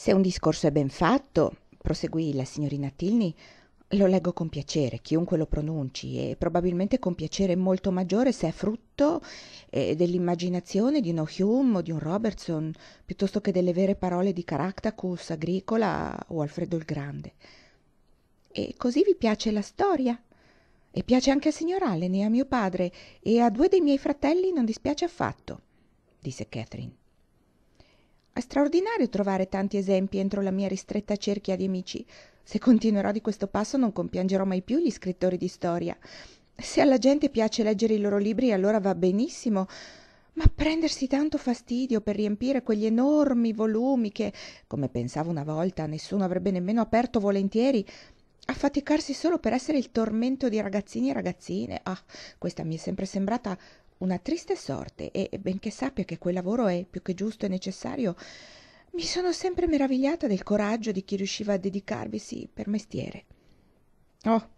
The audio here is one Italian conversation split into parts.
se un discorso è ben fatto proseguì la signorina tilney lo leggo con piacere chiunque lo pronunci e probabilmente con piacere molto maggiore se è frutto eh, dell'immaginazione di uno hume o di un robertson piuttosto che delle vere parole di caractacus agricola o alfredo il grande e così vi piace la storia e piace anche al signor allen e a mio padre e a due dei miei fratelli non dispiace affatto disse catherine è straordinario trovare tanti esempi entro la mia ristretta cerchia di amici se continuerò di questo passo non compiangerò mai più gli scrittori di storia se alla gente piace leggere i loro libri allora va benissimo ma prendersi tanto fastidio per riempire quegli enormi volumi che come pensavo una volta nessuno avrebbe nemmeno aperto volentieri affaticarsi solo per essere il tormento di ragazzini e ragazzine ah questa mi è sempre sembrata una triste sorte e benché sappia che quel lavoro è più che giusto e necessario mi sono sempre meravigliata del coraggio di chi riusciva a dedicarvisi per mestiere oh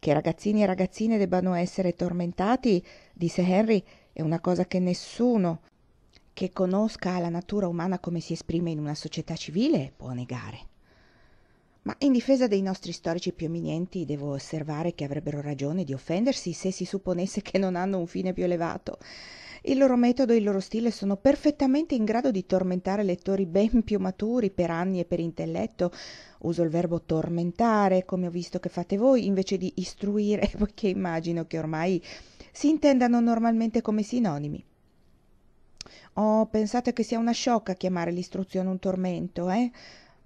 che ragazzini e ragazzine debbano essere tormentati disse henry è una cosa che nessuno che conosca la natura umana come si esprime in una società civile può negare ma in difesa dei nostri storici più eminenti devo osservare che avrebbero ragione di offendersi se si supponesse che non hanno un fine più elevato il loro metodo e il loro stile sono perfettamente in grado di tormentare lettori ben più maturi per anni e per intelletto uso il verbo tormentare come ho visto che fate voi invece di istruire poiché immagino che ormai si intendano normalmente come sinonimi oh pensate che sia una sciocca chiamare l'istruzione un tormento eh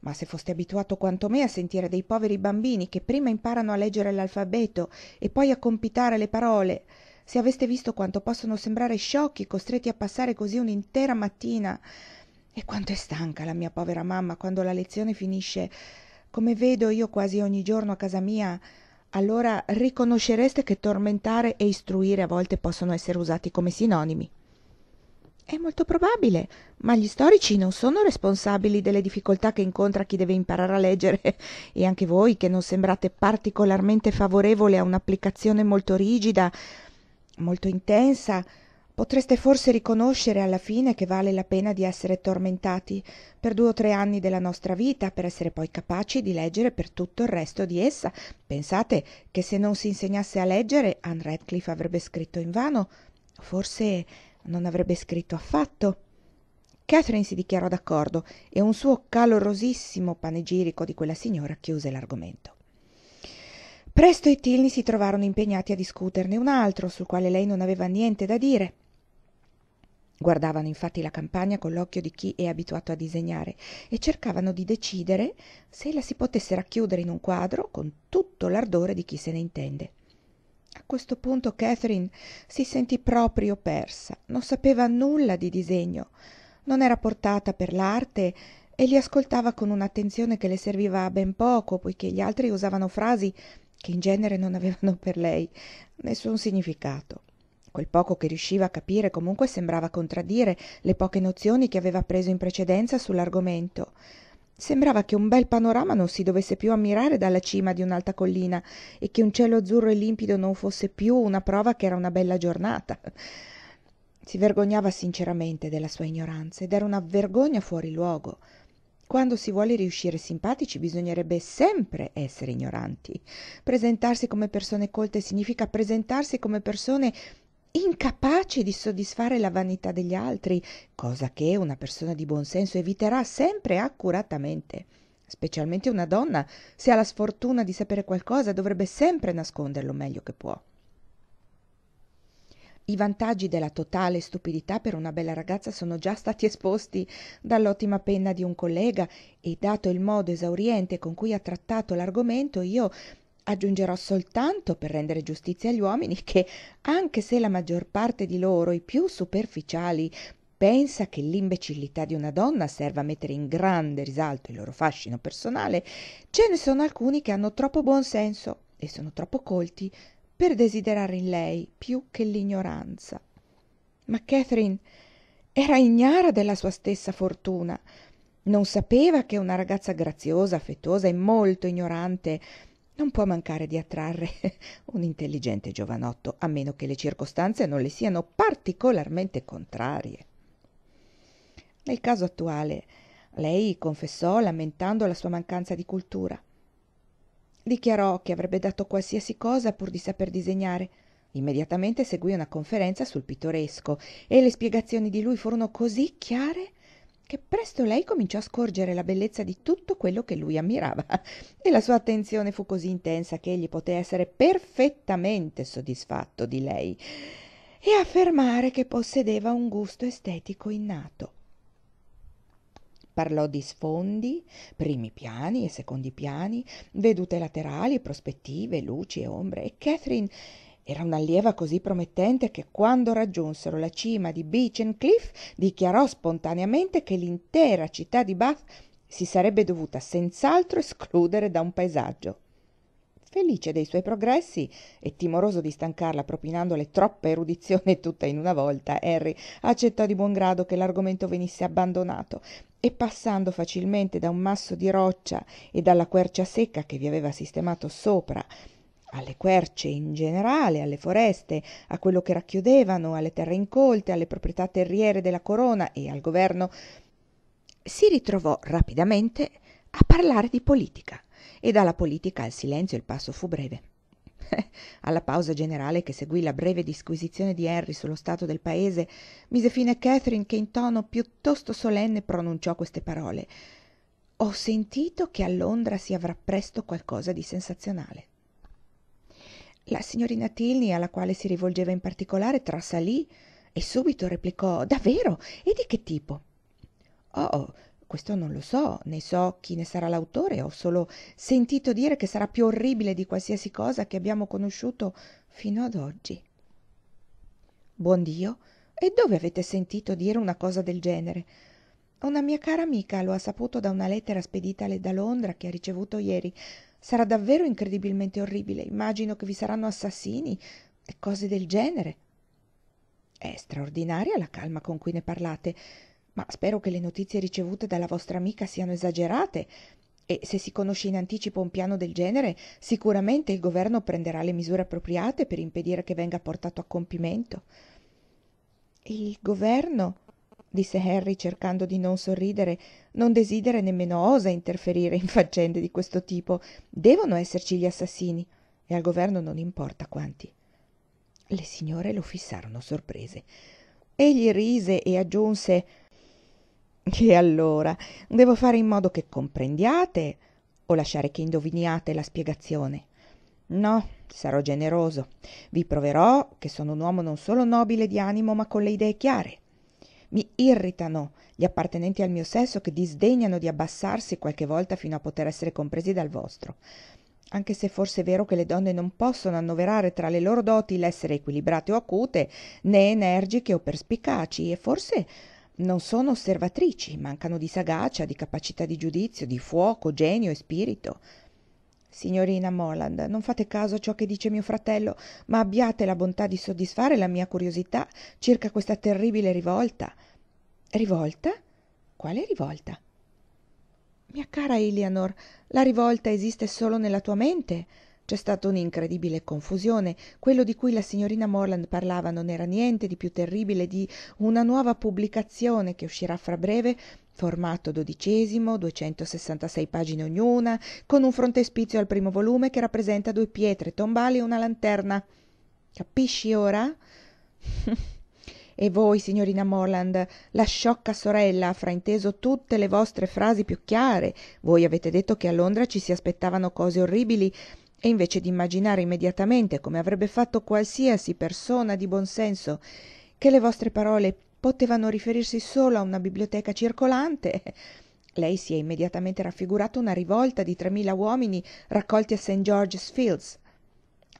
ma se foste abituato quanto me a sentire dei poveri bambini che prima imparano a leggere l'alfabeto e poi a compitare le parole se aveste visto quanto possono sembrare sciocchi costretti a passare così un'intera mattina e quanto è stanca la mia povera mamma quando la lezione finisce come vedo io quasi ogni giorno a casa mia allora riconoscereste che tormentare e istruire a volte possono essere usati come sinonimi è molto probabile ma gli storici non sono responsabili delle difficoltà che incontra chi deve imparare a leggere e anche voi che non sembrate particolarmente favorevole a un'applicazione molto rigida molto intensa potreste forse riconoscere alla fine che vale la pena di essere tormentati per due o tre anni della nostra vita per essere poi capaci di leggere per tutto il resto di essa. Pensate che se non si insegnasse a leggere Anne Radcliffe avrebbe scritto invano? Forse non avrebbe scritto affatto. Catherine si dichiarò d'accordo e un suo calorosissimo panegirico di quella signora chiuse l'argomento. Presto i Tilney si trovarono impegnati a discuterne un altro sul quale lei non aveva niente da dire. Guardavano infatti la campagna con l'occhio di chi è abituato a disegnare e cercavano di decidere se la si potesse racchiudere in un quadro con tutto l'ardore di chi se ne intende a questo punto katherine si sentì proprio persa non sapeva nulla di disegno non era portata per l'arte e li ascoltava con un'attenzione che le serviva a ben poco poiché gli altri usavano frasi che in genere non avevano per lei nessun significato quel poco che riusciva a capire comunque sembrava contraddire le poche nozioni che aveva preso in precedenza sull'argomento sembrava che un bel panorama non si dovesse più ammirare dalla cima di un'alta collina e che un cielo azzurro e limpido non fosse più una prova che era una bella giornata si vergognava sinceramente della sua ignoranza ed era una vergogna fuori luogo quando si vuole riuscire simpatici bisognerebbe sempre essere ignoranti. Presentarsi come persone colte significa presentarsi come persone incapace di soddisfare la vanità degli altri, cosa che una persona di buon senso eviterà sempre accuratamente. Specialmente una donna, se ha la sfortuna di sapere qualcosa, dovrebbe sempre nasconderlo meglio che può. I vantaggi della totale stupidità per una bella ragazza sono già stati esposti dall'ottima penna di un collega e dato il modo esauriente con cui ha trattato l'argomento, io aggiungerò soltanto per rendere giustizia agli uomini che anche se la maggior parte di loro i più superficiali pensa che l'imbecillità di una donna serva a mettere in grande risalto il loro fascino personale ce ne sono alcuni che hanno troppo buon senso e sono troppo colti per desiderare in lei più che l'ignoranza ma Catherine era ignara della sua stessa fortuna non sapeva che una ragazza graziosa affettuosa e molto ignorante non può mancare di attrarre un intelligente giovanotto a meno che le circostanze non le siano particolarmente contrarie nel caso attuale lei confessò lamentando la sua mancanza di cultura dichiarò che avrebbe dato qualsiasi cosa pur di saper disegnare immediatamente seguì una conferenza sul pittoresco e le spiegazioni di lui furono così chiare che presto lei cominciò a scorgere la bellezza di tutto quello che lui ammirava e la sua attenzione fu così intensa che egli poté essere perfettamente soddisfatto di lei e affermare che possedeva un gusto estetico innato parlò di sfondi, primi piani e secondi piani, vedute laterali, prospettive, luci e ombre, e Catherine era un'allieva così promettente che quando raggiunsero la cima di and cliff dichiarò spontaneamente che l'intera città di bath si sarebbe dovuta senz'altro escludere da un paesaggio felice dei suoi progressi e timoroso di stancarla propinandole troppa erudizione tutta in una volta harry accettò di buon grado che l'argomento venisse abbandonato e passando facilmente da un masso di roccia e dalla quercia secca che vi aveva sistemato sopra alle querce in generale alle foreste a quello che racchiudevano alle terre incolte alle proprietà terriere della corona e al governo si ritrovò rapidamente a parlare di politica e dalla politica al silenzio il passo fu breve alla pausa generale che seguì la breve disquisizione di Henry sullo stato del paese, mise fine Catherine che in tono piuttosto solenne pronunciò queste parole. Ho sentito che a Londra si avrà presto qualcosa di sensazionale la signorina tilney alla quale si rivolgeva in particolare trasalì e subito replicò davvero e di che tipo oh, oh questo non lo so né so chi ne sarà l'autore ho solo sentito dire che sarà più orribile di qualsiasi cosa che abbiamo conosciuto fino ad oggi buon dio e dove avete sentito dire una cosa del genere una mia cara amica lo ha saputo da una lettera speditale da londra che ha ricevuto ieri sarà davvero incredibilmente orribile immagino che vi saranno assassini e cose del genere è straordinaria la calma con cui ne parlate ma spero che le notizie ricevute dalla vostra amica siano esagerate e se si conosce in anticipo un piano del genere sicuramente il governo prenderà le misure appropriate per impedire che venga portato a compimento il governo disse harry cercando di non sorridere non desidera nemmeno osa interferire in faccende di questo tipo devono esserci gli assassini e al governo non importa quanti le signore lo fissarono sorprese egli rise e aggiunse e allora devo fare in modo che comprendiate o lasciare che indoviniate la spiegazione no sarò generoso vi proverò che sono un uomo non solo nobile di animo ma con le idee chiare mi irritano gli appartenenti al mio sesso che disdegnano di abbassarsi qualche volta fino a poter essere compresi dal vostro anche se forse è vero che le donne non possono annoverare tra le loro doti l'essere equilibrate o acute, né energiche o perspicaci, e forse non sono osservatrici, mancano di sagacia, di capacità di giudizio, di fuoco, genio e spirito signorina moland non fate caso a ciò che dice mio fratello ma abbiate la bontà di soddisfare la mia curiosità circa questa terribile rivolta rivolta quale rivolta mia cara eleanor la rivolta esiste solo nella tua mente c'è stata un'incredibile confusione quello di cui la signorina morland parlava non era niente di più terribile di una nuova pubblicazione che uscirà fra breve formato dodicesimo duecentosessantasei pagine ognuna con un frontespizio al primo volume che rappresenta due pietre tombali e una lanterna capisci ora E voi, signorina Morland, la sciocca sorella ha frainteso tutte le vostre frasi più chiare. Voi avete detto che a Londra ci si aspettavano cose orribili e invece d'immaginare immediatamente come avrebbe fatto qualsiasi persona di buon senso che le vostre parole potevano riferirsi solo a una biblioteca circolante lei si è immediatamente raffigurata una rivolta di tremila uomini raccolti a st george's fields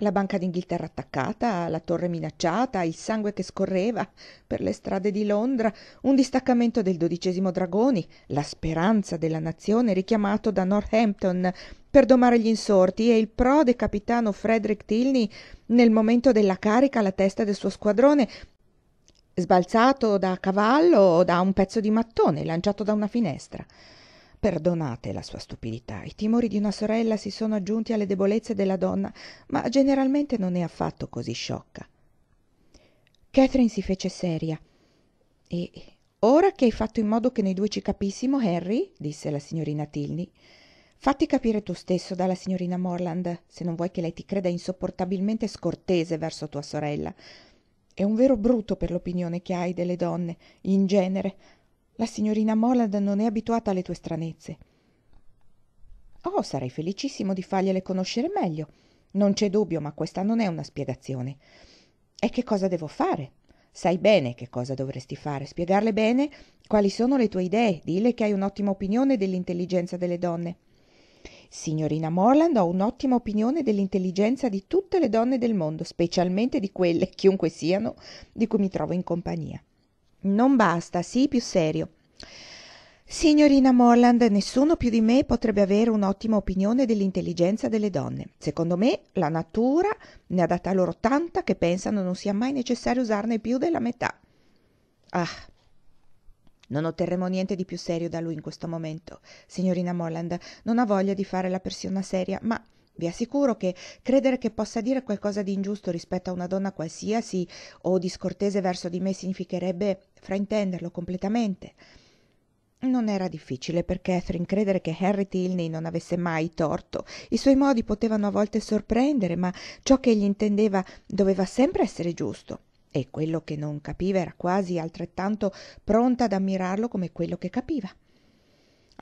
la banca d'inghilterra attaccata la torre minacciata il sangue che scorreva per le strade di londra un distaccamento del o dragoni la speranza della nazione richiamato da northampton per domare gli insorti e il prode capitano frederick tilney nel momento della carica alla testa del suo squadrone sbalzato da cavallo o da un pezzo di mattone lanciato da una finestra perdonate la sua stupidità, i timori di una sorella si sono aggiunti alle debolezze della donna, ma generalmente non è affatto così sciocca. Catherine si fece seria. E ora che hai fatto in modo che noi due ci capissimo, Harry, disse la signorina Tilney, fatti capire tu stesso dalla signorina Morland, se non vuoi che lei ti creda insopportabilmente scortese verso tua sorella. È un vero bruto per l'opinione che hai delle donne, in genere, la signorina Morland non è abituata alle tue stranezze. Oh, sarei felicissimo di fargliele conoscere meglio. Non c'è dubbio, ma questa non è una spiegazione. E che cosa devo fare? Sai bene che cosa dovresti fare, spiegarle bene quali sono le tue idee, dille che hai un'ottima opinione dell'intelligenza delle donne. Signorina Morland, ho un'ottima opinione dell'intelligenza di tutte le donne del mondo, specialmente di quelle, chiunque siano, di cui mi trovo in compagnia non basta sii più serio signorina morland nessuno più di me potrebbe avere un'ottima opinione dell'intelligenza delle donne secondo me la natura ne ha data loro tanta che pensano non sia mai necessario usarne più della metà ah non otterremo niente di più serio da lui in questo momento signorina morland non ha voglia di fare la persona seria ma vi assicuro che credere che possa dire qualcosa di ingiusto rispetto a una donna qualsiasi o di scortese verso di me significherebbe fraintenderlo completamente non era difficile per Catherine credere che Harry Tilney non avesse mai torto. I suoi modi potevano a volte sorprendere, ma ciò che egli intendeva doveva sempre essere giusto. E quello che non capiva era quasi altrettanto pronta ad ammirarlo come quello che capiva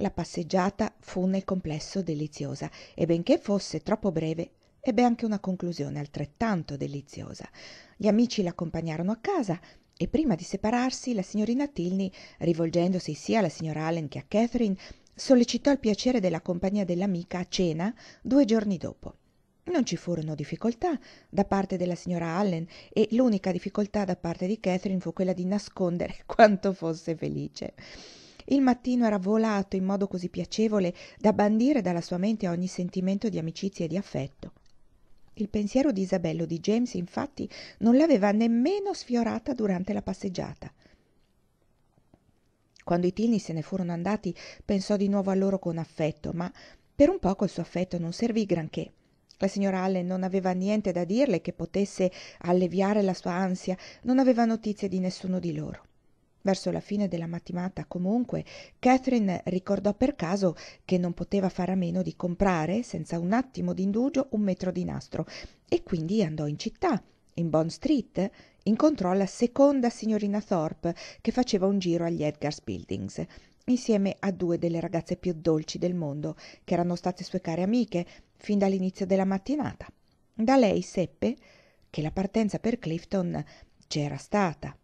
la passeggiata fu nel complesso deliziosa e benché fosse troppo breve ebbe anche una conclusione altrettanto deliziosa gli amici l'accompagnarono a casa e prima di separarsi la signorina tilney rivolgendosi sia alla signora allen che a katherine sollecitò il piacere della compagnia dell'amica a cena due giorni dopo non ci furono difficoltà da parte della signora allen e l'unica difficoltà da parte di katherine fu quella di nascondere quanto fosse felice il mattino era volato in modo così piacevole da bandire dalla sua mente ogni sentimento di amicizia e di affetto il pensiero di isabella o di james infatti non l'aveva nemmeno sfiorata durante la passeggiata quando i tinni se ne furono andati pensò di nuovo a loro con affetto ma per un poco il suo affetto non servì granché la signora Allen non aveva niente da dirle che potesse alleviare la sua ansia non aveva notizie di nessuno di loro Verso la fine della mattinata, comunque, Catherine ricordò per caso che non poteva fare a meno di comprare, senza un attimo d'indugio, un metro di nastro e quindi andò in città. In Bond Street incontrò la seconda signorina Thorpe che faceva un giro agli Edgars Buildings, insieme a due delle ragazze più dolci del mondo, che erano state sue care amiche fin dall'inizio della mattinata. Da lei seppe che la partenza per Clifton c'era stata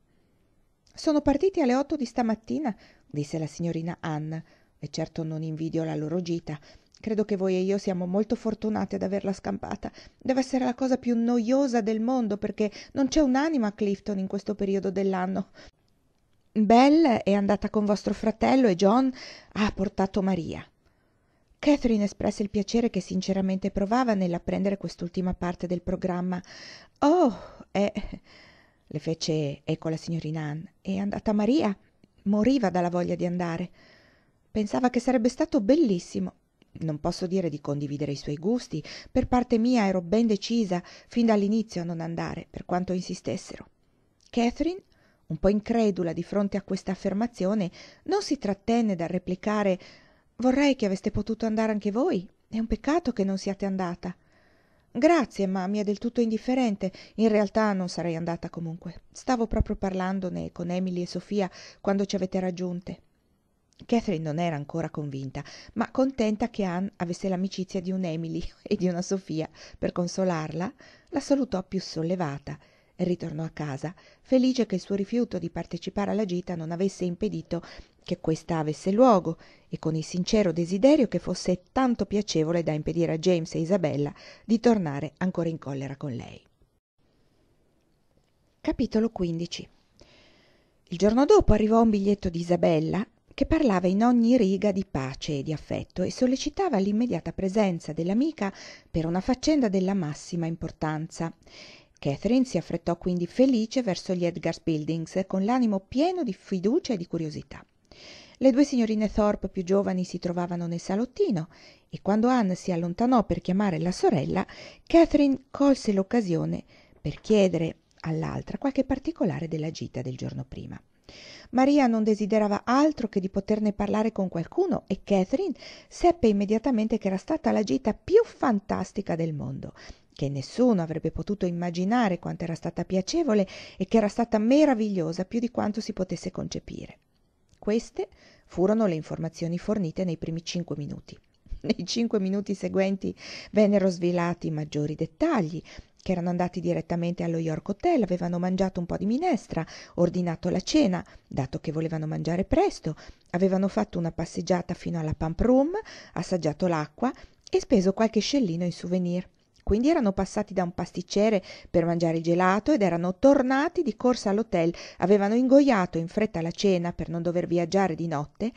sono partiti alle otto di stamattina disse la signorina anna e certo non invidio la loro gita credo che voi e io siamo molto fortunati ad averla scampata Deve essere la cosa più noiosa del mondo perché non c'è un'anima a clifton in questo periodo dell'anno belle è andata con vostro fratello e john ha portato maria Catherine espresse il piacere che sinceramente provava nell'apprendere quest'ultima parte del programma. Oh, eh, le fece eco la signorina Ann. e andata maria moriva dalla voglia di andare pensava che sarebbe stato bellissimo non posso dire di condividere i suoi gusti per parte mia ero ben decisa fin dall'inizio a non andare per quanto insistessero catherine un po incredula di fronte a questa affermazione non si trattenne dal replicare vorrei che aveste potuto andare anche voi è un peccato che non siate andata grazie ma mi è del tutto indifferente in realtà non sarei andata comunque stavo proprio parlandone con emily e sofia quando ci avete raggiunte catherine non era ancora convinta ma contenta che Anne avesse l'amicizia di un'emily e di una sofia per consolarla la salutò più sollevata e ritornò a casa felice che il suo rifiuto di partecipare alla gita non avesse impedito che questa avesse luogo e con il sincero desiderio che fosse tanto piacevole da impedire a james e isabella di tornare ancora in collera con lei il giorno dopo arrivò un biglietto di Isabella che parlava in ogni riga di pace e di affetto e sollecitava l'immediata presenza dell'amica per una faccenda della massima importanza Catherine si affrettò quindi felice verso gli Edgars Buildings con l'animo pieno di fiducia e di curiosità le due signorine thorpe più giovani si trovavano nel salottino e quando Anne si allontanò per chiamare la sorella katherine colse l'occasione per chiedere all'altra qualche particolare della gita del giorno prima maria non desiderava altro che di poterne parlare con qualcuno e katherine seppe immediatamente che era stata la gita più fantastica del mondo che nessuno avrebbe potuto immaginare quanto era stata piacevole e che era stata meravigliosa più di quanto si potesse concepire queste furono le informazioni fornite nei primi cinque minuti nei cinque minuti seguenti vennero svelati maggiori dettagli erano andati direttamente allo york hotel avevano mangiato un po di minestra ordinato la cena dato che volevano mangiare presto avevano fatto una passeggiata fino alla pump room assaggiato l'acqua e speso qualche scellino in souvenir quindi erano passati da un pasticcere per mangiare il gelato ed erano tornati di corsa all'hotel avevano ingoiato in fretta la cena per non dover viaggiare di notte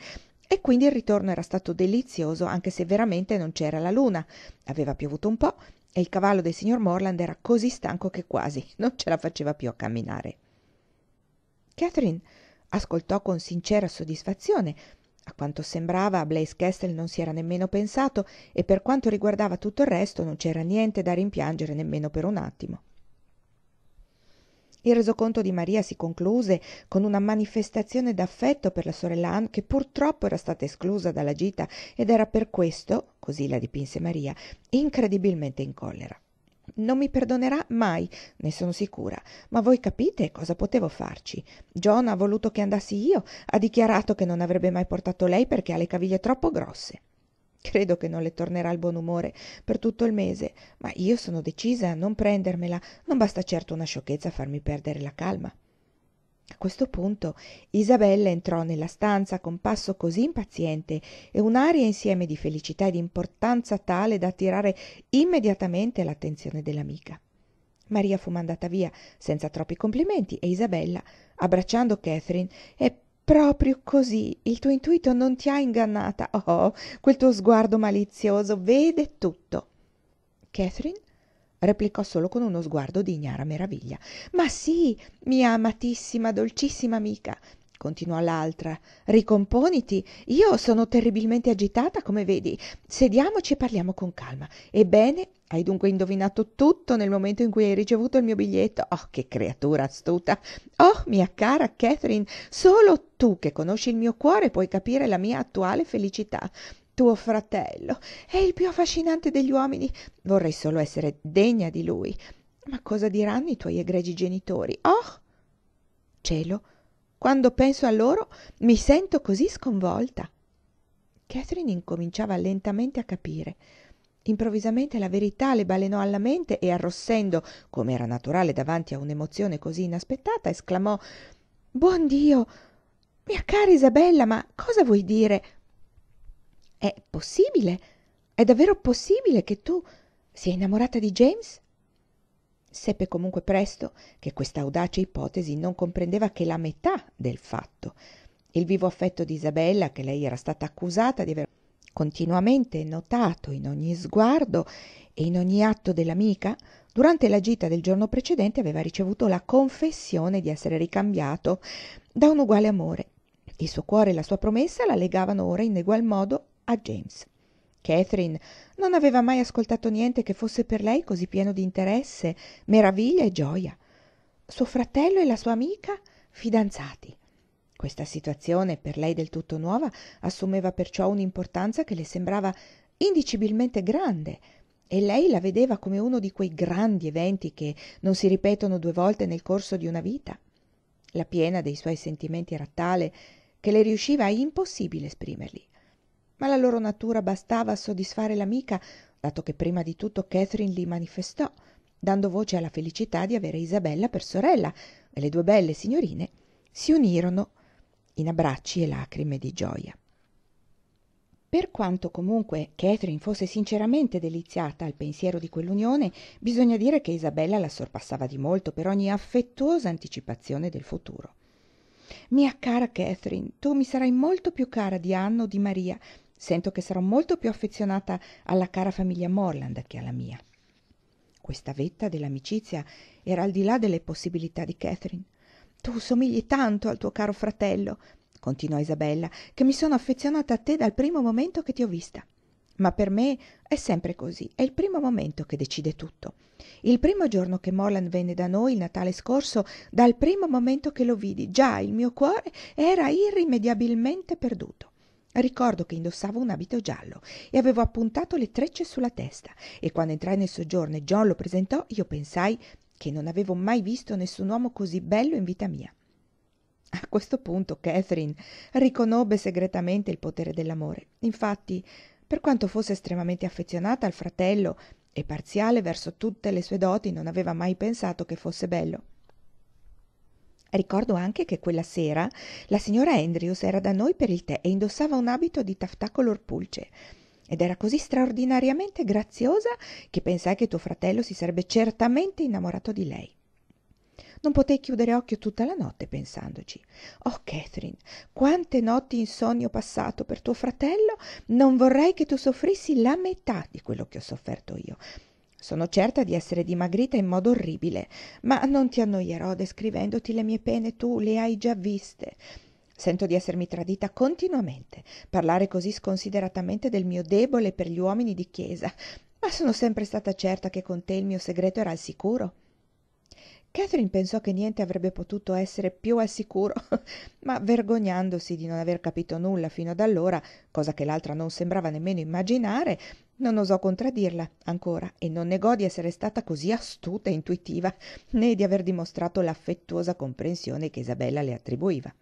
e quindi il ritorno era stato delizioso anche se veramente non c'era la luna aveva piovuto un po e il cavallo del signor Morland era così stanco che quasi non ce la faceva più a camminare Catherine ascoltò con sincera soddisfazione a quanto sembrava a Blaise castle non si era nemmeno pensato e per quanto riguardava tutto il resto non c'era niente da rimpiangere nemmeno per un attimo il resoconto di maria si concluse con una manifestazione d'affetto per la sorella Anne che purtroppo era stata esclusa dalla gita ed era per questo così la dipinse maria incredibilmente in collera non mi perdonerà mai ne sono sicura ma voi capite cosa potevo farci john ha voluto che andassi io ha dichiarato che non avrebbe mai portato lei perché ha le caviglie troppo grosse credo che non le tornerà il buon umore per tutto il mese ma io sono decisa a non prendermela non basta certo una sciocchezza a farmi perdere la calma a questo punto isabella entrò nella stanza con passo così impaziente e un'aria insieme di felicità e d'importanza tale da attirare immediatamente l'attenzione dell'amica maria fu mandata via senza troppi complimenti e isabella abbracciando catherine è proprio così il tuo intuito non ti ha ingannata oh quel tuo sguardo malizioso vede tutto catherine replicò solo con uno sguardo di ignara meraviglia ma sì mia amatissima dolcissima amica continuò l'altra ricomponiti io sono terribilmente agitata come vedi sediamoci e parliamo con calma ebbene hai dunque indovinato tutto nel momento in cui hai ricevuto il mio biglietto oh che creatura astuta oh mia cara catherine solo tu che conosci il mio cuore puoi capire la mia attuale felicità tuo fratello è il più affascinante degli uomini vorrei solo essere degna di lui ma cosa diranno i tuoi egregi genitori oh cielo quando penso a loro mi sento così sconvolta Catherine incominciava lentamente a capire Improvvisamente la verità le balenò alla mente e arrossendo, come era naturale davanti a un'emozione così inaspettata, esclamò Buon Dio! Mia cara Isabella, ma cosa vuoi dire? è possibile è davvero possibile che tu sia innamorata di james seppe comunque presto che quest'audace ipotesi non comprendeva che la metà del fatto il vivo affetto di isabella che lei era stata accusata di aver continuamente notato in ogni sguardo e in ogni atto dell'amica durante la gita del giorno precedente aveva ricevuto la confessione di essere ricambiato da un uguale amore il suo cuore e la sua promessa la legavano ora in egual modo a james catherine non aveva mai ascoltato niente che fosse per lei così pieno di interesse, meraviglia e gioia. suo fratello e la sua amica fidanzati questa situazione per lei del tutto nuova assumeva perciò un'importanza che le sembrava indicibilmente grande e lei la vedeva come uno di quei grandi eventi che non si ripetono due volte nel corso di una vita la piena dei suoi sentimenti era tale che le riusciva impossibile esprimerli ma la loro natura bastava a soddisfare l'amica dato che prima di tutto catherine li manifestò dando voce alla felicità di avere isabella per sorella e le due belle signorine si unirono in abbracci e lacrime di gioia. per quanto comunque catherine fosse sinceramente deliziata al pensiero di quell'unione bisogna dire che isabella la sorpassava di molto per ogni affettuosa anticipazione del futuro mia cara catherine tu mi sarai molto più cara di Anno o di maria Sento che sarò molto più affezionata alla cara famiglia Morland che alla mia. Questa vetta dell'amicizia era al di là delle possibilità di Catherine. Tu somigli tanto al tuo caro fratello, continuò Isabella, che mi sono affezionata a te dal primo momento che ti ho vista. Ma per me è sempre così, è il primo momento che decide tutto. Il primo giorno che Morland venne da noi, il Natale scorso, dal primo momento che lo vidi, già il mio cuore era irrimediabilmente perduto ricordo che indossavo un abito giallo e avevo appuntato le trecce sulla testa e quando entrai nel soggiorno e john lo presentò io pensai che non avevo mai visto nessun uomo così bello in vita mia a questo punto catherine riconobbe segretamente il potere dell'amore infatti per quanto fosse estremamente affezionata al fratello e parziale verso tutte le sue doti non aveva mai pensato che fosse bello Ricordo anche che quella sera la signora Andrews era da noi per il tè e indossava un abito di taffetà color pulce ed era così straordinariamente graziosa che pensai che tuo fratello si sarebbe certamente innamorato di lei. Non potei chiudere occhio tutta la notte pensandoci. Oh, Catherine, quante notti insonni ho passato per tuo fratello, non vorrei che tu soffrissi la metà di quello che ho sofferto io sono certa di essere dimagrita in modo orribile ma non ti annoierò descrivendoti le mie pene tu le hai già viste sento di essermi tradita continuamente parlare così sconsideratamente del mio debole per gli uomini di chiesa ma sono sempre stata certa che con te il mio segreto era al sicuro catherine pensò che niente avrebbe potuto essere più al sicuro ma vergognandosi di non aver capito nulla fino ad allora cosa che l'altra non sembrava nemmeno immaginare non osò contraddirla ancora e non negò di essere stata cosí astuta e intuitiva né di aver dimostrato l'affettuosa comprensione che isabella le attribuiva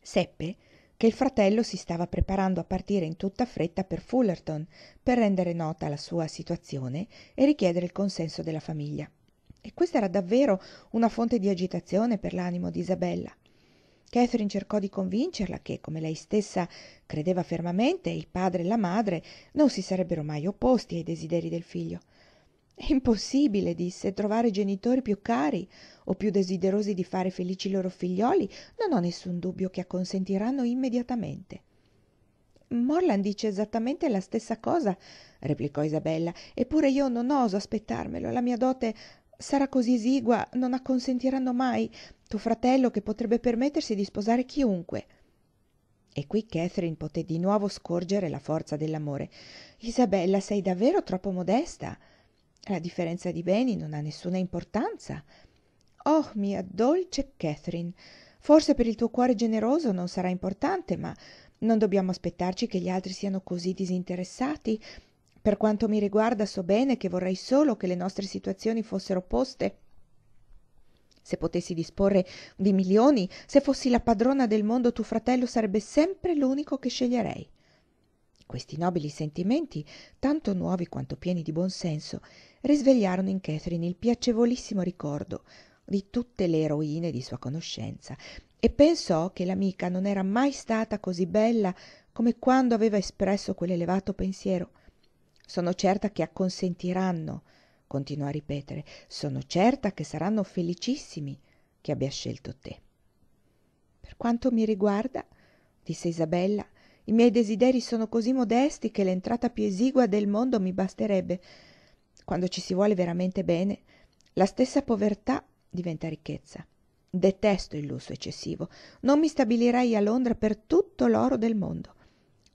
seppe che il fratello si stava preparando a partire in tutta fretta per Fullerton per rendere nota la sua situazione e richiedere il consenso della famiglia e questa era davvero una fonte di agitazione per l'animo di isabella catherine cercò di convincerla che come lei stessa credeva fermamente il padre e la madre non si sarebbero mai opposti ai desiderii del figlio è impossibile disse trovare genitori più cari o più desiderosi di fare felici i loro figliuoli non ho nessun dubbio che acconsentiranno immediatamente morland dice esattamente la stessa cosa replicò isabella eppure io non oso aspettarmelo la mia dote sarà così esigua non acconsentiranno mai tuo fratello che potrebbe permettersi di sposare chiunque e qui catherine poté di nuovo scorgere la forza dell'amore isabella sei davvero troppo modesta la differenza di beni non ha nessuna importanza oh mia dolce catherine forse per il tuo cuore generoso non sarà importante ma non dobbiamo aspettarci che gli altri siano così disinteressati per quanto mi riguarda so bene che vorrei solo che le nostre situazioni fossero poste se potessi disporre di milioni se fossi la padrona del mondo tuo fratello sarebbe sempre l'unico che sceglierei questi nobili sentimenti tanto nuovi quanto pieni di buon senso risvegliarono in catherine il piacevolissimo ricordo di tutte le eroine di sua conoscenza e pensò che l'amica non era mai stata così bella come quando aveva espresso quell'elevato pensiero sono certa che acconsentiranno continuò a ripetere sono certa che saranno felicissimi che abbia scelto te per quanto mi riguarda disse isabella i miei desideri sono così modesti che l'entrata più esigua del mondo mi basterebbe quando ci si vuole veramente bene la stessa povertà diventa ricchezza detesto il lusso eccessivo non mi stabilirei a Londra per tutto l'oro del mondo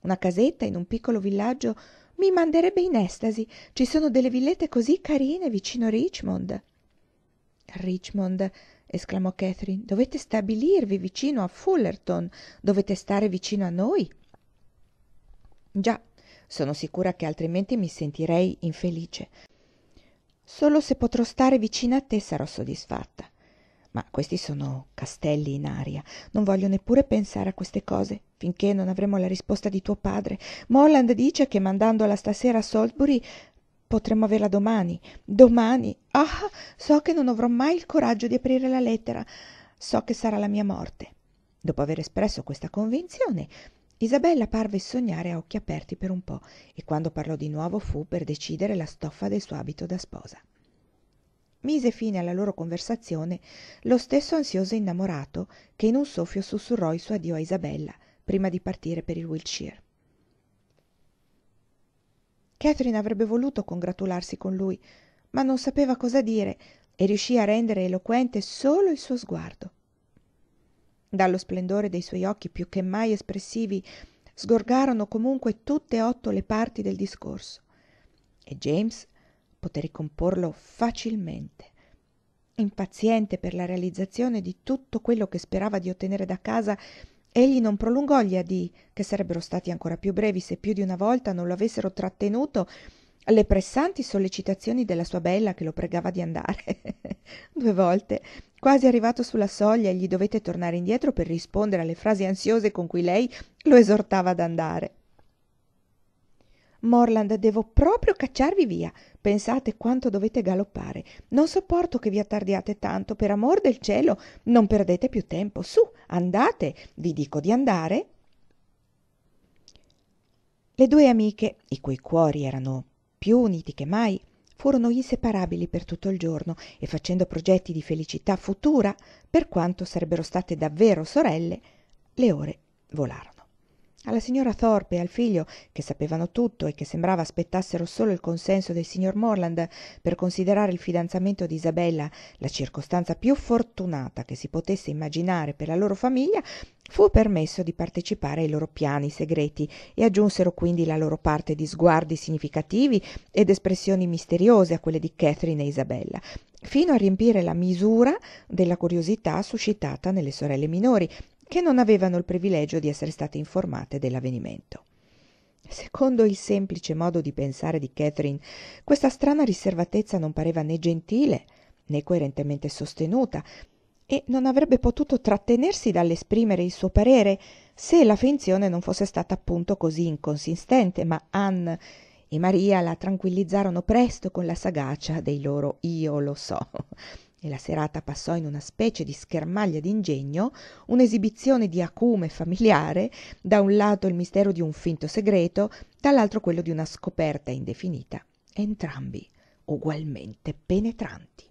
una casetta in un piccolo villaggio mi manderebbe in estasi ci sono delle villette così carine vicino richmond richmond esclamò katherine dovete stabilirvi vicino a fullerton dovete stare vicino a noi già sono sicura che altrimenti mi sentirei infelice solo se potrò stare vicino a te sarò soddisfatta ma questi sono castelli in aria non voglio neppure pensare a queste cose finché non avremo la risposta di tuo padre morland dice che mandandola stasera a salisbury potremmo averla domani domani ah so che non avrò mai il coraggio di aprire la lettera so che sarà la mia morte dopo aver espresso questa convinzione Isabella parve sognare a occhi aperti per un po' e quando parlò di nuovo fu per decidere la stoffa del suo abito da sposa mise fine alla loro conversazione lo stesso ansioso innamorato che in un soffio sussurrò il suo addio a isabella prima di partire per il wiltshire catherine avrebbe voluto congratularsi con lui ma non sapeva cosa dire e riuscì a rendere eloquente solo il suo sguardo dallo splendore dei suoi occhi più che mai espressivi sgorgarono comunque tutte e otto le parti del discorso e james poté ricomporlo facilmente impaziente per la realizzazione di tutto quello che sperava di ottenere da casa egli non prolungò gli addii che sarebbero stati ancora più brevi se più di una volta non lo avessero trattenuto le pressanti sollecitazioni della sua bella che lo pregava di andare due volte quasi arrivato sulla soglia egli dovette tornare indietro per rispondere alle frasi ansiose con cui lei lo esortava ad andare morland devo proprio cacciarvi via pensate quanto dovete galoppare non sopporto che vi attardiate tanto per amor del cielo non perdete più tempo su andate Vi dico di andare le due amiche i cui cuori erano più uniti che mai furono inseparabili per tutto il giorno e facendo progetti di felicità futura per quanto sarebbero state davvero sorelle le ore volarono alla signora Thorpe e al figlio che sapevano tutto e che sembrava aspettassero solo il consenso del signor morland per considerare il fidanzamento di isabella la circostanza più fortunata che si potesse immaginare per la loro famiglia fu permesso di partecipare ai loro piani segreti e aggiunsero quindi la loro parte di sguardi significativi ed espressioni misteriose a quelle di catherine e isabella fino a riempire la misura della curiosità suscitata nelle sorelle minori che non avevano il privilegio di essere state informate dell'avvenimento. Secondo il semplice modo di pensare di Catherine, questa strana riservatezza non pareva né gentile né coerentemente sostenuta e non avrebbe potuto trattenersi dall'esprimere il suo parere se la finzione non fosse stata appunto così inconsistente, ma Anne e Maria la tranquillizzarono presto con la sagacia dei loro io lo so e la serata passò in una specie di schermaglia d'ingegno un'esibizione di acume familiare da un lato il mistero di un finto segreto dall'altro quello di una scoperta indefinita entrambi ugualmente penetranti